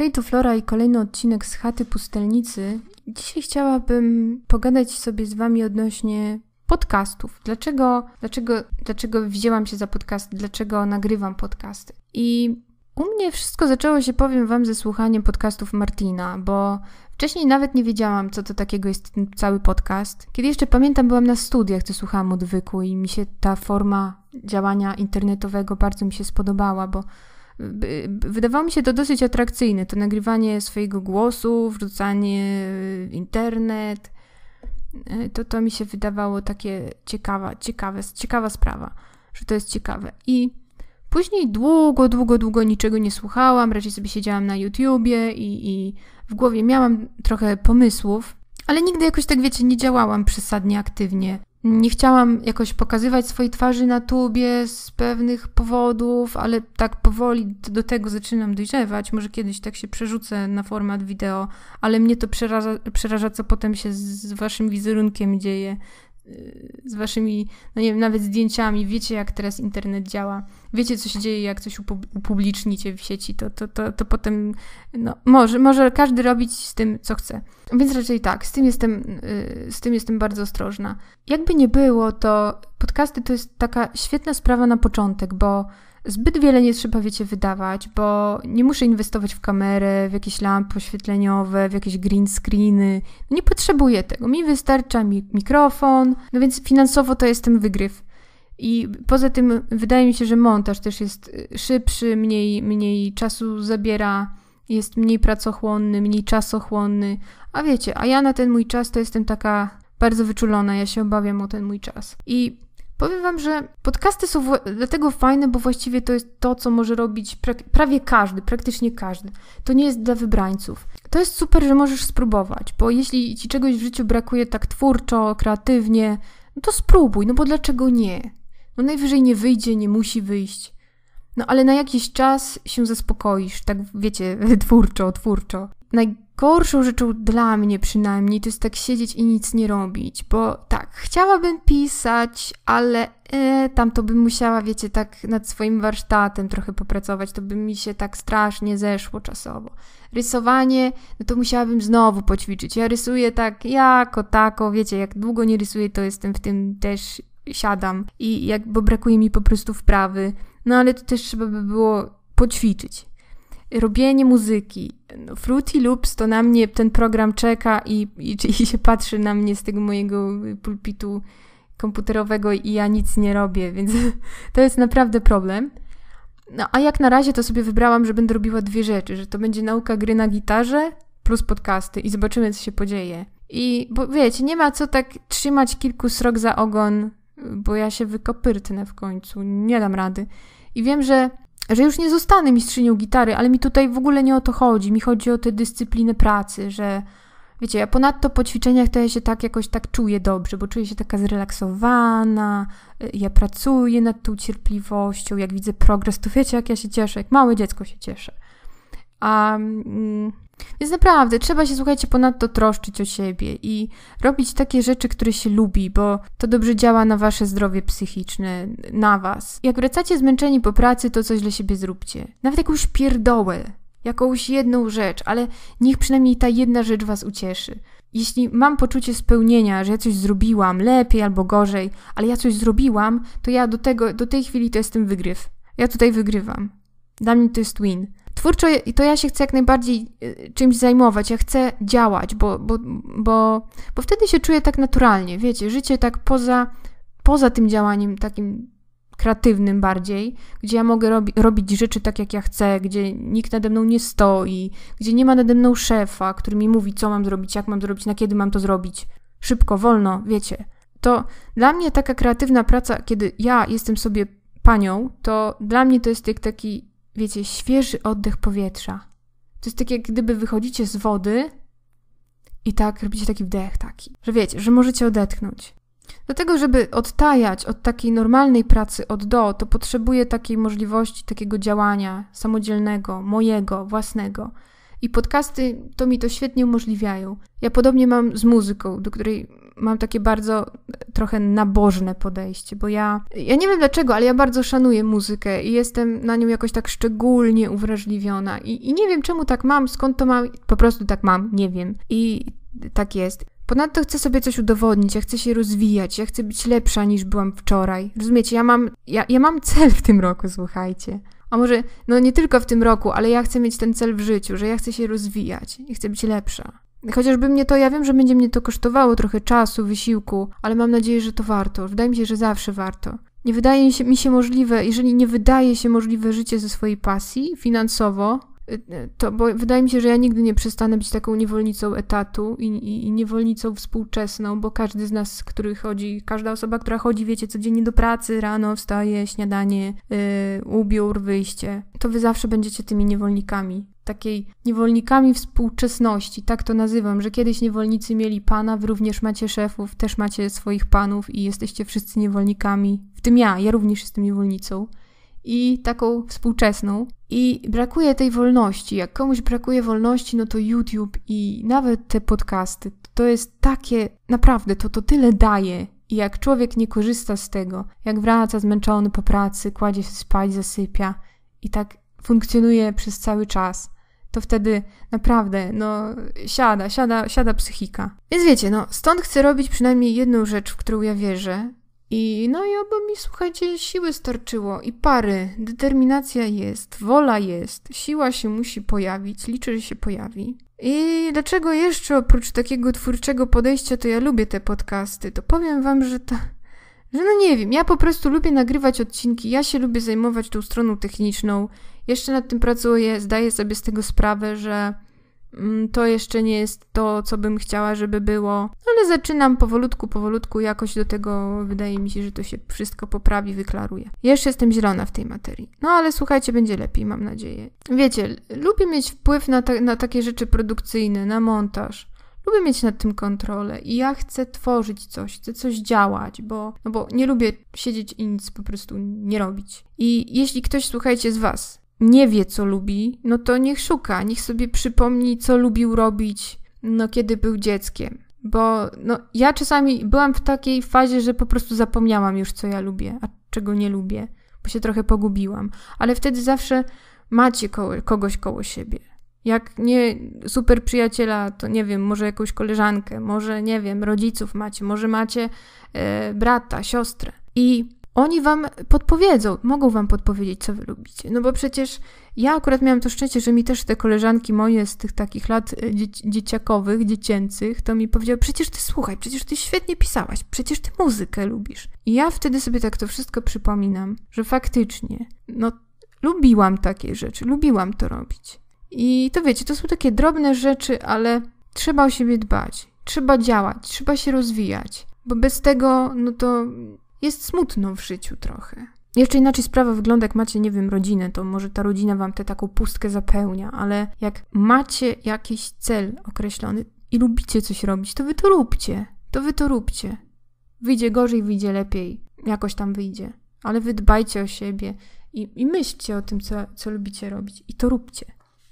Hej, to Flora i kolejny odcinek z chaty pustelnicy. Dzisiaj chciałabym pogadać sobie z Wami odnośnie podcastów. Dlaczego, dlaczego, dlaczego wzięłam się za podcast? Dlaczego nagrywam podcasty? I u mnie wszystko zaczęło się, powiem Wam, ze słuchaniem podcastów Martina, bo wcześniej nawet nie wiedziałam, co to takiego jest ten cały podcast. Kiedy jeszcze pamiętam, byłam na studiach, to słuchałam odwyku i mi się ta forma działania internetowego bardzo mi się spodobała, bo Wydawało mi się to dosyć atrakcyjne, to nagrywanie swojego głosu, wrzucanie w y, internet. Y, to to mi się wydawało takie ciekawa, ciekawe, ciekawa sprawa, że to jest ciekawe. I później długo, długo, długo niczego nie słuchałam, raczej sobie siedziałam na YouTubie i, i w głowie miałam trochę pomysłów, ale nigdy jakoś tak, wiecie, nie działałam przesadnie aktywnie nie chciałam jakoś pokazywać swojej twarzy na tubie z pewnych powodów, ale tak powoli do tego zaczynam dojrzewać. Może kiedyś tak się przerzucę na format wideo, ale mnie to przeraża, przeraża co potem się z waszym wizerunkiem dzieje, Y, z waszymi, no nie wiem, nawet zdjęciami, wiecie jak teraz internet działa, wiecie co się dzieje, jak coś upublicznicie w sieci, to, to, to, to potem, no może, może każdy robić z tym, co chce. Więc raczej tak, z tym jestem, y, z tym jestem bardzo ostrożna. Jakby nie było, to podcasty to jest taka świetna sprawa na początek, bo zbyt wiele nie trzeba, wiecie, wydawać, bo nie muszę inwestować w kamerę, w jakieś lampy oświetleniowe, w jakieś green screeny. No nie potrzebuję tego. Mi wystarcza mi mikrofon, no więc finansowo to jest ten wygryw. I poza tym wydaje mi się, że montaż też jest y, szybszy, mniej, mniej czasu zabiera, jest mniej pracochłonny, mniej czasochłonny. A wiecie, a ja na ten mój czas to jestem taka bardzo wyczulona, ja się obawiam o ten mój czas. I Powiem Wam, że podcasty są dlatego fajne, bo właściwie to jest to, co może robić prawie każdy, praktycznie każdy. To nie jest dla wybrańców. To jest super, że możesz spróbować, bo jeśli Ci czegoś w życiu brakuje tak twórczo, kreatywnie, no to spróbuj, no bo dlaczego nie? No najwyżej nie wyjdzie, nie musi wyjść. No ale na jakiś czas się zaspokoisz, tak wiecie, twórczo, twórczo najgorszą rzeczą dla mnie przynajmniej to jest tak siedzieć i nic nie robić, bo tak, chciałabym pisać, ale e, tam to bym musiała, wiecie, tak nad swoim warsztatem trochę popracować, to by mi się tak strasznie zeszło czasowo. Rysowanie, no to musiałabym znowu poćwiczyć. Ja rysuję tak jako tako, wiecie, jak długo nie rysuję, to jestem w tym też siadam i jak, bo brakuje mi po prostu wprawy. No ale to też trzeba by było poćwiczyć robienie muzyki. No, Fruity Loops to na mnie ten program czeka i, i, i się patrzy na mnie z tego mojego pulpitu komputerowego i ja nic nie robię, więc to jest naprawdę problem. No a jak na razie to sobie wybrałam, że będę robiła dwie rzeczy, że to będzie nauka gry na gitarze plus podcasty i zobaczymy, co się podzieje. I bo wiecie, nie ma co tak trzymać kilku srok za ogon, bo ja się wykopyrtnę w końcu, nie dam rady. I wiem, że że już nie zostanę mistrzynią gitary, ale mi tutaj w ogóle nie o to chodzi. Mi chodzi o tę dyscyplinę pracy, że wiecie, ja ponadto po ćwiczeniach to ja się tak jakoś tak czuję dobrze, bo czuję się taka zrelaksowana, y, ja pracuję nad tą cierpliwością, jak widzę progres, to wiecie, jak ja się cieszę, jak małe dziecko się cieszę. A mm, więc naprawdę trzeba się, słuchajcie, ponadto troszczyć o siebie i robić takie rzeczy, które się lubi, bo to dobrze działa na wasze zdrowie psychiczne, na was. Jak wracacie zmęczeni po pracy, to coś dla siebie zróbcie. Nawet jakąś pierdołę, jakąś jedną rzecz, ale niech przynajmniej ta jedna rzecz was ucieszy. Jeśli mam poczucie spełnienia, że ja coś zrobiłam lepiej albo gorzej, ale ja coś zrobiłam, to ja do tego, do tej chwili to jest ten wygryw. Ja tutaj wygrywam. Dla mnie to jest win twórczo i to ja się chcę jak najbardziej y, czymś zajmować, ja chcę działać, bo, bo, bo, bo wtedy się czuję tak naturalnie, wiecie, życie tak poza, poza tym działaniem takim kreatywnym bardziej, gdzie ja mogę robi, robić rzeczy tak, jak ja chcę, gdzie nikt nade mną nie stoi, gdzie nie ma nade mną szefa, który mi mówi, co mam zrobić, jak mam zrobić, na kiedy mam to zrobić. Szybko, wolno, wiecie. To dla mnie taka kreatywna praca, kiedy ja jestem sobie panią, to dla mnie to jest jak taki wiecie, świeży oddech powietrza. To jest tak, jak gdyby wychodzicie z wody i tak robicie taki wdech taki, że wiecie, że możecie odetchnąć. Dlatego, żeby odtajać od takiej normalnej pracy od do, to potrzebuję takiej możliwości, takiego działania samodzielnego, mojego, własnego. I podcasty to mi to świetnie umożliwiają. Ja podobnie mam z muzyką, do której mam takie bardzo trochę nabożne podejście, bo ja, ja nie wiem dlaczego, ale ja bardzo szanuję muzykę i jestem na nią jakoś tak szczególnie uwrażliwiona i, i nie wiem czemu tak mam, skąd to mam, po prostu tak mam, nie wiem. I tak jest. Ponadto chcę sobie coś udowodnić, ja chcę się rozwijać, ja chcę być lepsza niż byłam wczoraj. Rozumiecie, ja mam, ja, ja mam cel w tym roku, słuchajcie. A może, no nie tylko w tym roku, ale ja chcę mieć ten cel w życiu, że ja chcę się rozwijać i chcę być lepsza. Chociażby mnie to, ja wiem, że będzie mnie to kosztowało trochę czasu, wysiłku, ale mam nadzieję, że to warto. Wydaje mi się, że zawsze warto. Nie wydaje mi się, mi się możliwe, jeżeli nie wydaje się możliwe życie ze swojej pasji finansowo, y, y, to bo wydaje mi się, że ja nigdy nie przestanę być taką niewolnicą etatu i, i, i niewolnicą współczesną, bo każdy z nas, który chodzi, każda osoba, która chodzi, wiecie, codziennie do pracy, rano wstaje, śniadanie, yy, ubiór, wyjście, to wy zawsze będziecie tymi niewolnikami takiej niewolnikami współczesności, tak to nazywam, że kiedyś niewolnicy mieli pana, wy również macie szefów, też macie swoich panów i jesteście wszyscy niewolnikami, w tym ja, ja również jestem niewolnicą. I taką współczesną. I brakuje tej wolności. Jak komuś brakuje wolności, no to YouTube i nawet te podcasty, to jest takie, naprawdę, to, to tyle daje. I jak człowiek nie korzysta z tego, jak wraca zmęczony po pracy, kładzie się spać, zasypia i tak funkcjonuje przez cały czas, to wtedy naprawdę, no, siada, siada, siada psychika. Więc wiecie, no, stąd chcę robić przynajmniej jedną rzecz, w którą ja wierzę. I no i oby mi, słuchajcie, siły starczyło i pary. Determinacja jest, wola jest, siła się musi pojawić, liczę, że się pojawi. I dlaczego jeszcze oprócz takiego twórczego podejścia, to ja lubię te podcasty? To powiem wam, że to. Że no nie wiem, ja po prostu lubię nagrywać odcinki, ja się lubię zajmować tą stroną techniczną, jeszcze nad tym pracuję, zdaję sobie z tego sprawę, że mm, to jeszcze nie jest to, co bym chciała, żeby było, ale zaczynam powolutku, powolutku jakoś do tego, wydaje mi się, że to się wszystko poprawi, wyklaruje. Jeszcze jestem zielona w tej materii. No ale słuchajcie, będzie lepiej, mam nadzieję. Wiecie, lubię mieć wpływ na, ta na takie rzeczy produkcyjne, na montaż. Lubię mieć nad tym kontrolę i ja chcę tworzyć coś, chcę coś działać, bo, no bo nie lubię siedzieć i nic po prostu nie robić. I jeśli ktoś, słuchajcie, z Was nie wie, co lubi, no to niech szuka, niech sobie przypomni, co lubił robić, no kiedy był dzieckiem. Bo no, ja czasami byłam w takiej fazie, że po prostu zapomniałam już, co ja lubię, a czego nie lubię, bo się trochę pogubiłam. Ale wtedy zawsze macie koło, kogoś koło siebie. Jak nie super przyjaciela, to nie wiem, może jakąś koleżankę, może nie wiem, rodziców macie, może macie e, brata, siostrę. I oni wam podpowiedzą, mogą wam podpowiedzieć, co wy lubicie. No bo przecież ja akurat miałam to szczęście, że mi też te koleżanki moje z tych takich lat e, dzieciakowych, dziecięcych, to mi powiedziały, przecież ty słuchaj, przecież ty świetnie pisałaś, przecież ty muzykę lubisz. I ja wtedy sobie tak to wszystko przypominam, że faktycznie, no lubiłam takie rzeczy, lubiłam to robić. I to wiecie, to są takie drobne rzeczy, ale trzeba o siebie dbać, trzeba działać, trzeba się rozwijać, bo bez tego, no to jest smutno w życiu trochę. Jeszcze inaczej sprawa wygląda, jak macie, nie wiem, rodzinę, to może ta rodzina wam tę taką pustkę zapełnia, ale jak macie jakiś cel określony i lubicie coś robić, to wy to róbcie. To wy to róbcie. Wyjdzie gorzej, wyjdzie lepiej. Jakoś tam wyjdzie. Ale wy dbajcie o siebie i, i myślcie o tym, co, co lubicie robić. I to róbcie.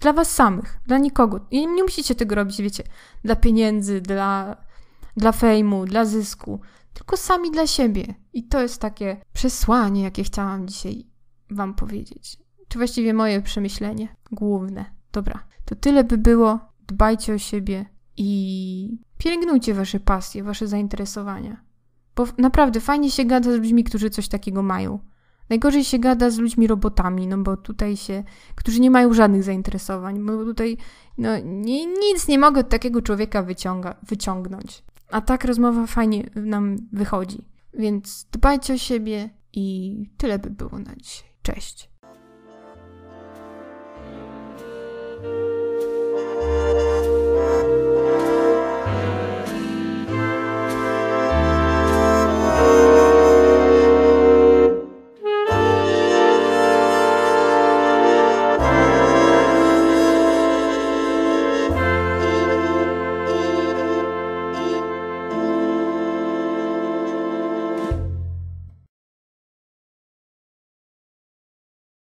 Dla was samych, dla nikogo. I nie musicie tego robić, wiecie, dla pieniędzy, dla, dla fejmu, dla zysku tylko sami dla siebie. I to jest takie przesłanie, jakie chciałam dzisiaj Wam powiedzieć. Czy właściwie moje przemyślenie główne. Dobra, to tyle by było. Dbajcie o siebie i pielęgnujcie Wasze pasje, Wasze zainteresowania. Bo naprawdę fajnie się gada z ludźmi, którzy coś takiego mają. Najgorzej się gada z ludźmi robotami, no bo tutaj się, którzy nie mają żadnych zainteresowań, bo tutaj no, nie, nic nie mogę od takiego człowieka wyciąga, wyciągnąć. A tak rozmowa fajnie nam wychodzi. Więc dbajcie o siebie i tyle by było na dzisiaj. Cześć.